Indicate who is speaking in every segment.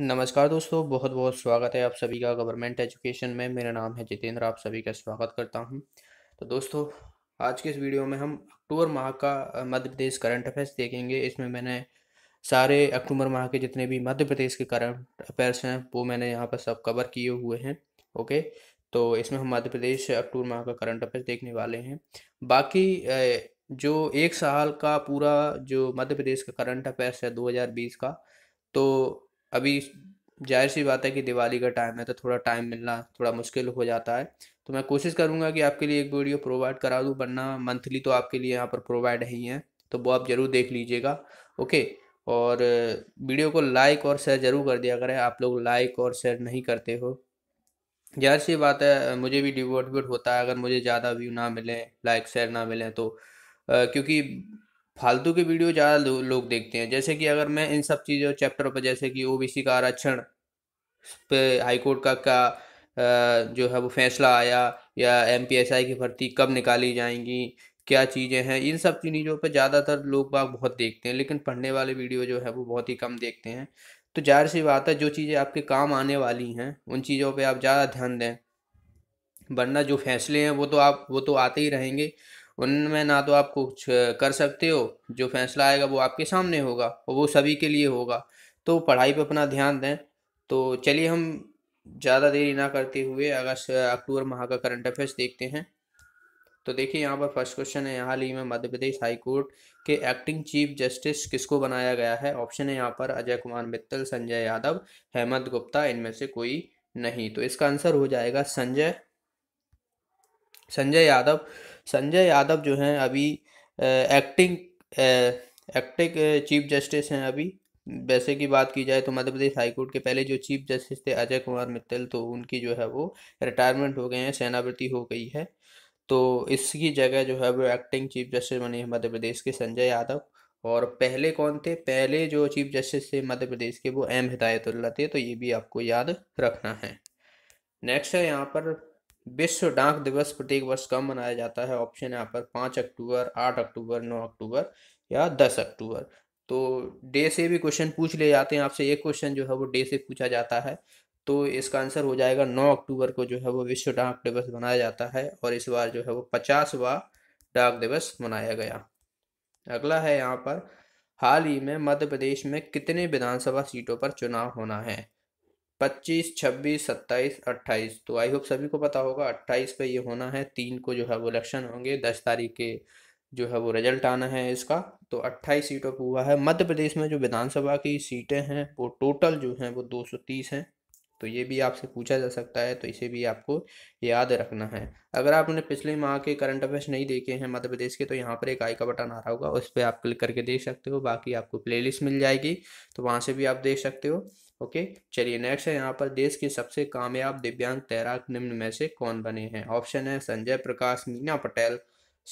Speaker 1: नमस्कार दोस्तों बहुत बहुत स्वागत है आप सभी का गवर्नमेंट एजुकेशन में मेरा नाम है जितेंद्र आप सभी का स्वागत करता हूं तो दोस्तों आज के इस वीडियो में हम अक्टूबर माह का मध्य प्रदेश करंट अफेयर्स देखेंगे इसमें मैंने सारे अक्टूबर माह के जितने भी मध्य प्रदेश के करंट अफेयर्स हैं वो मैंने यहाँ पर सब कवर किए हुए हैं ओके तो इसमें हम मध्य प्रदेश अक्टूबर माह का करंट अफेयर्स देखने वाले हैं बाकी जो एक साल का पूरा जो मध्य प्रदेश का करंट अफेयर्स है दो का तो अभी जाहिर सी बात है कि दिवाली का टाइम है तो थोड़ा टाइम मिलना थोड़ा मुश्किल हो जाता है तो मैं कोशिश करूँगा कि आपके लिए एक वीडियो प्रोवाइड करा दूँ वरना मंथली तो आपके लिए यहाँ पर प्रोवाइड ही है तो वो आप ज़रूर देख लीजिएगा ओके और वीडियो को लाइक और शेयर ज़रूर कर दिया करें आप लोग लाइक और शेयर नहीं करते हो जाहिर सी बात है मुझे भी डिवोटिवेट होता है अगर मुझे ज़्यादा व्यू ना मिले लाइक शेयर ना मिले तो आ, क्योंकि फालतू की वीडियो ज़्यादा लो, लोग देखते हैं जैसे कि अगर मैं इन सब चीज़ों चैप्टरों पर जैसे कि ओबीसी का आरक्षण पे हाईकोर्ट का का जो है वो फैसला आया या एम की भर्ती कब निकाली जाएंगी क्या चीज़ें हैं इन सब चीज़ों पर ज़्यादातर लोग बाग बहुत देखते हैं लेकिन पढ़ने वाले वीडियो जो है वो बहुत ही कम देखते हैं तो ज़ाहिर सी बात है जो चीज़ें आपके काम आने वाली हैं उन चीज़ों पे आप ज़्यादा ध्यान दें वरना जो फैसले हैं वो तो आप वो तो आते ही रहेंगे उनमें ना तो आप कुछ कर सकते हो जो फैसला आएगा वो आपके सामने होगा और वो सभी के लिए होगा तो पढ़ाई पर अपना ध्यान दें तो चलिए हम ज़्यादा देरी ना करते हुए अगस्त अक्टूबर माह का करंट अफेयर्स देखते हैं तो देखिए यहाँ पर फर्स्ट क्वेश्चन है हाल ही में मध्य प्रदेश हाई कोर्ट के एक्टिंग चीफ जस्टिस किसको बनाया गया है ऑप्शन है यहाँ पर अजय कुमार मित्तल संजय यादव हेमंत गुप्ता इनमें से कोई नहीं तो इसका आंसर हो जाएगा संजय संजय यादव संजय यादव जो हैं अभी एक्टिंग एक्टिंग चीफ जस्टिस हैं अभी वैसे की बात की जाए तो मध्य प्रदेश हाईकोर्ट के पहले जो चीफ जस्टिस थे अजय कुमार मित्तल तो उनकी जो है वो रिटायरमेंट हो गए हैं सेनावृत्ति हो गई है तो इसकी जगह जो है वो एक्टिंग चीफ जस्टिस बने हैं मध्य प्रदेश के संजय यादव और पहले कौन थे पहले जो चीफ जस्टिस थे मध्य प्रदेश के वो एम हिदायतुल्ला थे तो ये भी आपको याद रखना है नेक्स्ट है यहाँ पर विश्व डाक दिवस प्रत्येक वर्ष कब मनाया जाता है ऑप्शन यहाँ पर पाँच अक्टूबर आठ अक्टूबर नौ अक्टूबर या दस अक्टूबर तो डे से भी क्वेश्चन पूछ ले जाते हैं आपसे एक क्वेश्चन जो है वो डे से पूछा जाता है तो इसका आंसर हो जाएगा नौ अक्टूबर को जो है वो विश्व डाक दिवस मनाया जाता है और इस बार जो है वो पचासवा डाक दिवस मनाया गया अगला है यहाँ पर हाल ही में मध्य प्रदेश में कितने विधानसभा सीटों पर चुनाव होना है पच्चीस छब्बीस सत्ताईस अट्ठाईस तो आई होप सभी को पता होगा अट्ठाईस पे ये होना है तीन को जो है वो इलेक्शन होंगे दस तारीख के जो है वो रिजल्ट आना है इसका तो अट्ठाईस सीटों पर हुआ है मध्य प्रदेश में जो विधानसभा की सीटें हैं वो टोटल जो हैं वो दो सौ तीस हैं तो ये भी आपसे पूछा जा सकता है तो इसे भी आपको याद रखना है अगर आपने पिछले माह के करंट अफेयर्स नहीं देखे हैं मध्य प्रदेश के तो यहाँ पर एक आई का बटन आ रहा होगा उस पर आप क्लिक करके देख सकते हो बाकी आपको प्लेलिस्ट मिल जाएगी तो वहाँ से भी आप देख सकते हो ओके चलिए नेक्स्ट है यहाँ पर देश के सबसे कामयाब दिव्यांग तैराक निम्न में से कौन बने हैं ऑप्शन है संजय प्रकाश मीना पटेल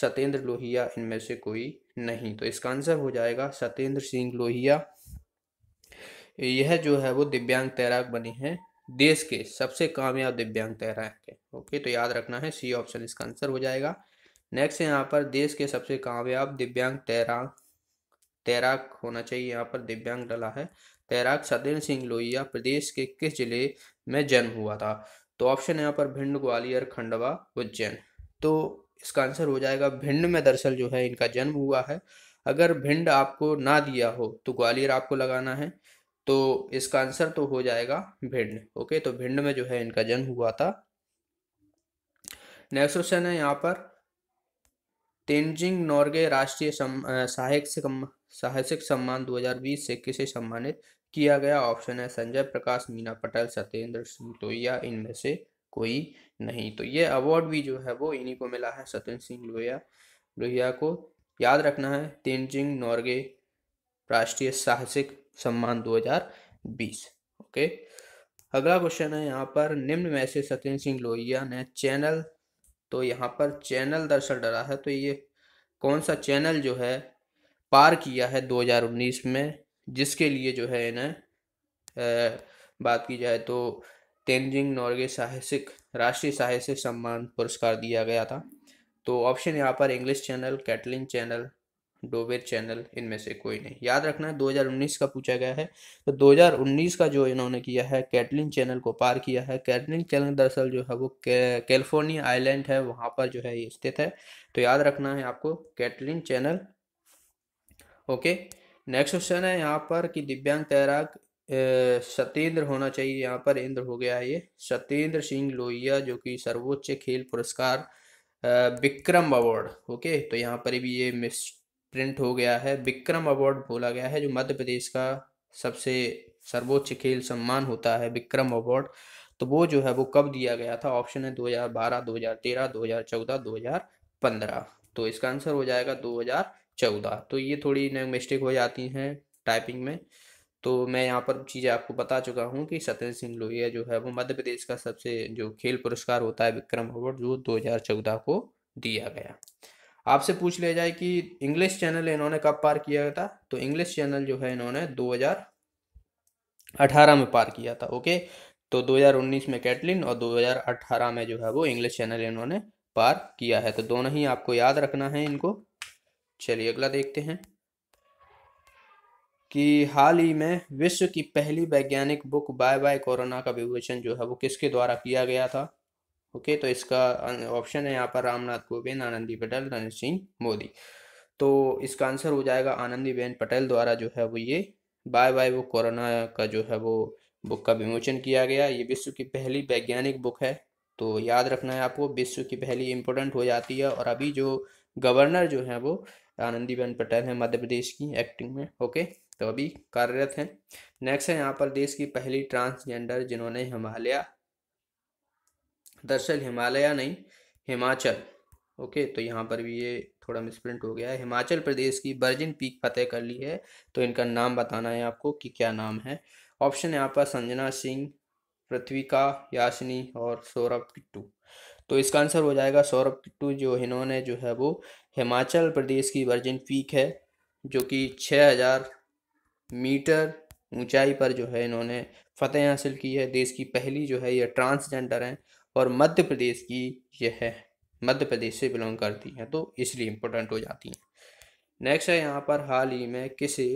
Speaker 1: सत्येंद्र लोहिया इनमें से कोई नहीं तो इसका आंसर हो जाएगा सत्येंद्र सिंह लोहिया यह जो है वो दिव्यांग तैराक बने हैं देश के सबसे कामयाब दिव्यांग तैराक है ओके तो याद रखना है सी ऑप्शन इसका आंसर हो जाएगा नेक्स्ट है यहाँ पर देश के सबसे कामयाब दिव्यांग तैराक तैराक होना चाहिए यहाँ पर दिव्यांग डला है तैराक सत्येंद्र सिंह लोहिया प्रदेश के किस जिले में जन्म हुआ था तो ऑप्शन यहाँ पर भिंड ग्वालियर खंडवा उज्जैन तो इसका आंसर हो जाएगा भिंड में दरअसल जो है इनका जन्म हुआ है अगर भिंड आपको ना दिया हो तो ग्वालियर आपको लगाना है तो इसका आंसर तो हो जाएगा भिंड ओके तो भिंड में जो है इनका जन्म हुआ था नेक्स्ट क्वेश्चन है यहाँ पर तेंजिंग नॉर्गे राष्ट्रीय साहित्य साहसिक सम्मान 2020 से किसे सम्मानित किया गया ऑप्शन है संजय प्रकाश मीना पटेल सत्येंद्र सिंह लोहिया इनमें से कोई नहीं तो ये अवार्ड भी जो है वो इन्हीं को मिला है सत्येंद्र सिंह लोहिया लोहिया को याद रखना है तेंजिंग नॉर्गे राष्ट्रीय साहसिक सम्मान 2020 ओके अगला क्वेश्चन है यहाँ पर निम्न में से सत्येंद्र सिंह लोहिया ने चैनल तो यहाँ पर चैनल दर्शक डरा है तो ये कौन सा चैनल जो है पार किया है 2019 में जिसके लिए जो है इन्हें बात की जाए तो तेंजिंग नॉर्गे साहसिक राष्ट्रीय साहसिक सम्मान पुरस्कार दिया गया था तो ऑप्शन यहाँ पर English channel Catalina channel Dover channel इनमें से कोई नहीं याद रखना है 2019 का पूछा गया है तो 2019 का जो इन्होंने किया है कैटलिन चैनल को पार किया है कैटलिन चैनल दरअसल जो है वो कैलिफोर्निया आइलैंड है वहां पर जो है ये स्थित है तो याद रखना है आपको Catalina channel okay next question है यहाँ पर कि दिव्यांग तैराक सत्येंद्र होना चाहिए यहाँ पर इंद्र हो गया है ये सत्येंद्र सिंह लोहिया जो कि सर्वोच्च खेल पुरस्कार विक्रम अवार्ड ओके तो यहाँ पर भी ये मिस प्रिंट हो गया है विक्रम अवार्ड बोला गया है जो मध्य प्रदेश का सबसे सर्वोच्च खेल सम्मान होता है विक्रम अवार्ड तो वो जो है वो कब दिया गया था ऑप्शन है 2012 2013 2014 2015 तो इसका आंसर हो जाएगा 2014 तो ये थोड़ी मिस्टेक हो जाती हैं टाइपिंग में तो मैं यहाँ पर चीज़ें आपको बता चुका हूँ कि सत्येंद्र सिंह लोहिया जो है वो मध्य प्रदेश का सबसे जो खेल पुरस्कार होता है विक्रम अवार्ड जो 2014 को दिया गया आपसे पूछ लिया जाए कि इंग्लिश चैनल इन्होंने कब पार किया था तो इंग्लिश चैनल जो है इन्होंने 2018 में पार किया था ओके तो 2019 में कैटलिन और 2018 में जो है वो इंग्लिश चैनल इन्होंने पार किया है तो दोनों ही आपको याद रखना है इनको चलिए अगला देखते हैं कि हाल ही में विश्व की पहली वैज्ञानिक बुक बाय बाय कोरोना का विवेचन जो है वो किसके द्वारा किया गया था ओके तो इसका ऑप्शन है यहाँ पर रामनाथ कोविंद आनंदी पटेल नरेंद्र सिंह मोदी तो इसका आंसर हो जाएगा आनंदी बेन पटेल द्वारा जो है वो ये बाय बाय वो कोरोना का जो है वो बुक का विमोचन किया गया ये विश्व की पहली वैज्ञानिक बुक है तो याद रखना है आपको विश्व की पहली इम्पोर्टेंट हो जाती है और अभी जो गवर्नर जो है वो आनंदी बेन पटेल है मध्य प्रदेश की एक्टिंग में ओके तो अभी कार्यरत हैं नेक्स्ट है यहाँ पर देश की पहली ट्रांसजेंडर जिन्होंने हिमालय दरअसल हिमालय नहीं हिमाचल ओके तो यहाँ पर भी ये थोड़ा मिसप्रिंट हो गया है हिमाचल प्रदेश की बर्जिन पीक फतेह कर ली है तो इनका नाम बताना है आपको कि क्या नाम है ऑप्शन है आपका संजना सिंह पृथ्विका यासिनी और सौरभ किट्टू तो इसका आंसर हो जाएगा सौरभ किट्टू जो इन्होंने जो है वो हिमाचल प्रदेश की वर्जिन पीक है जो कि 6000 मीटर ऊंचाई पर जो है इन्होंने फतेह हासिल की है देश की पहली जो है ये ट्रांसजेंडर हैं और मध्य प्रदेश की यह है मध्य प्रदेश से बिलोंग करती हैं तो इसलिए इम्पोर्टेंट हो जाती हैं नेक्स्ट है यहाँ पर हाल ही में किसे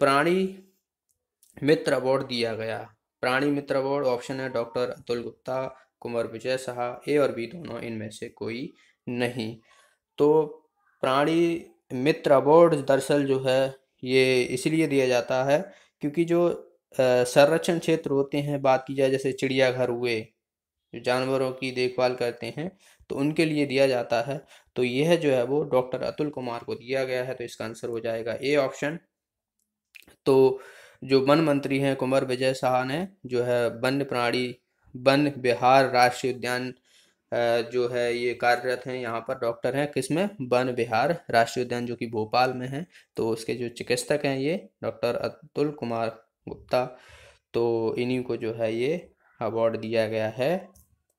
Speaker 1: प्राणी मित्र अवार्ड दिया गया प्राणी मित्र अवार्ड ऑप्शन है डॉक्टर अतुल गुप्ता कुंवर विजय शाह ए और बी दोनों इनमें से कोई नहीं तो प्राणी मित्र अवार्ड दरअसल जो है ये इसलिए दिया जाता है क्योंकि जो संरक्षण क्षेत्र होते हैं बात की जाए जैसे चिड़ियाघर हुए जो जानवरों की देखभाल करते हैं तो उनके लिए दिया जाता है तो यह जो है वो डॉक्टर अतुल कुमार को दिया गया है तो इसका आंसर हो जाएगा ए ऑप्शन तो जो वन मंत्री हैं कुंवर विजय शाह ने जो है वन प्राणी वन बिहार राष्ट्रीय उद्यान जो है ये कार्यरत हैं यहाँ पर डॉक्टर हैं किसमें वन बिहार राष्ट्रीय उद्यान जो कि भोपाल में है तो उसके जो चिकित्सक हैं ये डॉक्टर अतुल कुमार गुप्ता तो इन्हीं को जो है ये अवार्ड दिया गया है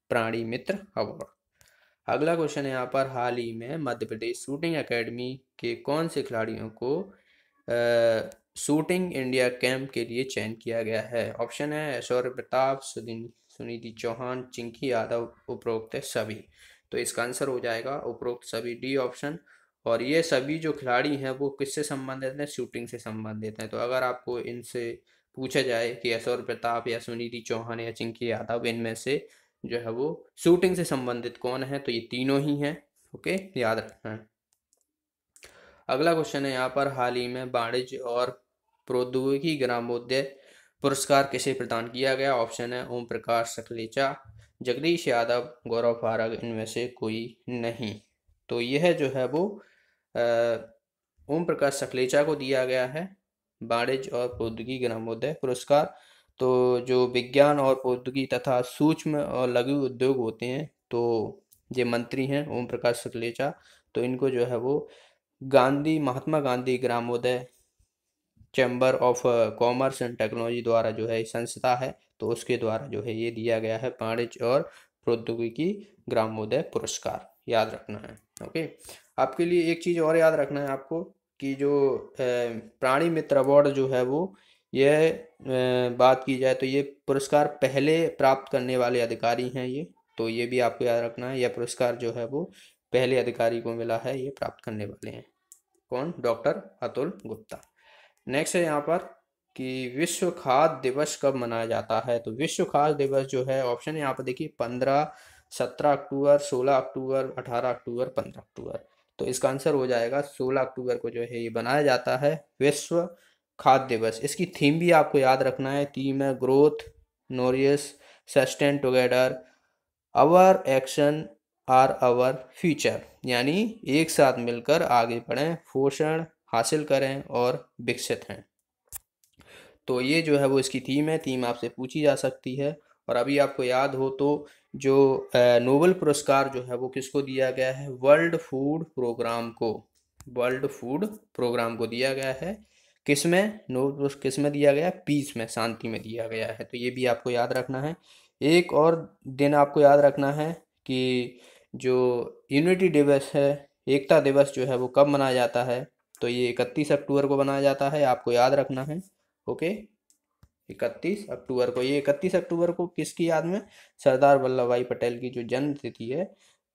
Speaker 1: प्राणी मित्र अवार्ड अगला क्वेश्चन यहाँ पर हाल ही में मध्य प्रदेश शूटिंग एकेडमी के कौन से खिलाड़ियों को आ, शूटिंग इंडिया कैंप के लिए चयन किया गया है ऑप्शन है शौर्य प्रताप सुनिधि चौहान चिंकी यादव उपरोक्त सभी तो इसका आंसर हो जाएगा उपरोक्त सभी डी ऑप्शन और ये सभी जो खिलाड़ी हैं वो किससे संबंधित हैं शूटिंग से संबंधित हैं तो अगर आपको इनसे पूछा जाए कि यशोर प्रताप या सुनिधि चौहान या चिंकी यादव इनमें से जो है वो शूटिंग से संबंधित कौन है तो ये तीनों ही हैं ओके याद रखना है अगला क्वेश्चन है यहाँ पर हाल ही में वाणिज्य और प्रौद्योगिकी ग्रामोदय पुरस्कार किसे प्रदान किया गया ऑप्शन है ओम प्रकाश सकलेचा जगदीश यादव गौरव फारग इनमें से कोई नहीं तो यह जो है वो ओम प्रकाश सकलेचा को दिया गया है वाणिज्य और प्रौद्योगिकी ग्रामोदय पुरस्कार तो जो विज्ञान और प्रौद्योगिकी तथा सूक्ष्म और लघु उद्योग होते हैं तो ये मंत्री हैं ओम प्रकाश सुखलेचा तो इनको जो है वो Gandhi Mahatma Gandhi Gramodaya chamber of commerce and technology द्वारा जो है संस्था है तो उसके द्वारा जो है ये दिया गया है वाणिज्य और प्रौद्योगिकी ग्रामोदय पुरस्कार याद रखना है ओके आपके लिए एक चीज़ और याद रखना है आपको कि जो प्राणी मित्र अवार्ड जो है वो यह बात की जाए तो ये पुरस्कार पहले प्राप्त करने वाले अधिकारी हैं ये तो ये भी आपको याद रखना है यह पुरस्कार जो है वो पहले अधिकारी को मिला है ये प्राप्त करने वाले हैं कौन डॉक्टर अतुल गुप्ता नेक्स्ट है यहाँ पर कि विश्व खाद्य दिवस कब मनाया जाता है तो विश्व खाद्य दिवस जो है ऑप्शन यहाँ पर देखिए पंद्रह सत्रह अक्टूबर सोलह अक्टूबर अठारह अक्टूबर पंद्रह अक्टूबर तो इसका आंसर हो जाएगा सोलह अक्टूबर को जो है ये बनाया जाता है विश्व खाद्य दिवस इसकी थीम भी आपको याद रखना है थीम है growth nourish sustain together our action are our future यानी एक साथ मिलकर आगे बढ़ें पोषण हासिल करें और विकसित हैं तो ये जो है वो इसकी थीम है थीम आपसे पूछी जा सकती है और अभी आपको याद हो तो जो नोबल पुरस्कार जो है वो किसको दिया गया है वर्ल्ड फूड प्रोग्राम को वर्ल्ड फूड प्रोग्राम को दिया गया है किस में नोबल पुरस्कार किस में दिया गया पीस में शांति में दिया गया है तो ये भी आपको याद रखना है एक और दिन आपको याद रखना है कि जो यूनिटी दिवस है एकता दिवस जो है वो कब मनाया जाता है तो ये इकतीस अक्टूबर को मनाया जाता है आपको याद रखना है ओके इकतीस अक्टूबर को ये इकतीस अक्टूबर को किसकी याद में सरदार वल्लभ भाई पटेल की जो जन्मतिथि है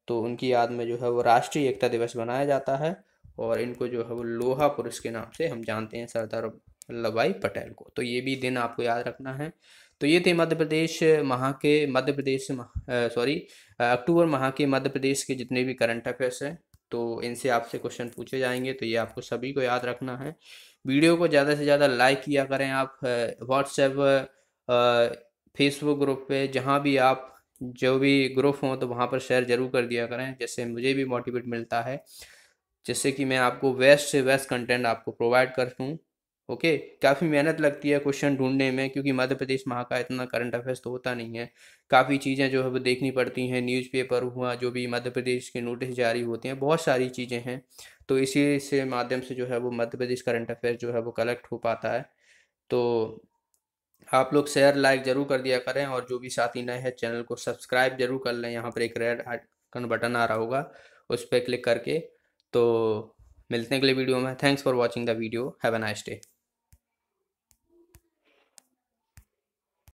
Speaker 1: तो उनकी याद में जो है वो राष्ट्रीय एकता दिवस मनाया जाता है और इनको जो है वो लोहा पुरुष के नाम से हम जानते हैं सरदार वल्लभ भाई पटेल को तो ये भी दिन आपको याद रखना है तो ये थे मध्य प्रदेश महा के मध्य प्रदेश सॉरी अक्टूबर माह के मध्य प्रदेश के जितने भी करंट अफेयर्स हैं तो इनसे आपसे क्वेश्चन पूछे जाएंगे तो ये आपको सभी को याद रखना है वीडियो को ज़्यादा से ज़्यादा लाइक किया करें आप व्हाट्सएप फेसबुक ग्रुप पे जहाँ भी आप जो भी ग्रुप हों तो वहाँ पर शेयर ज़रूर कर दिया करें जिससे मुझे भी मोटिवेट मिलता है जिससे कि मैं आपको वेस्ट से वेस्ट कंटेंट आपको प्रोवाइड कर सकूँ ओके काफ़ी मेहनत लगती है क्वेश्चन ढूंढने में क्योंकि मध्य प्रदेश महा का इतना करंट अफेयर्स तो होता नहीं है काफ़ी चीज़ें जो है वो देखनी पड़ती हैं न्यूज़पेपर हुआ जो भी मध्य प्रदेश के नोटिस जारी होते हैं बहुत सारी चीज़ें हैं तो इसी से माध्यम से जो है वो मध्य प्रदेश करंट अफेयर्स जो है वो कलेक्ट हो पाता है तो आप लोग शेयर लाइक ज़रूर कर दिया करें और जो भी साथी नए हैं चैनल को सब्सक्राइब जरूर कर लें यहाँ पर एक रेड आइकन बटन आ रहा होगा उस पर क्लिक करके तो मिलते हैं अगले वीडियो में thanks for watching the video have a nice day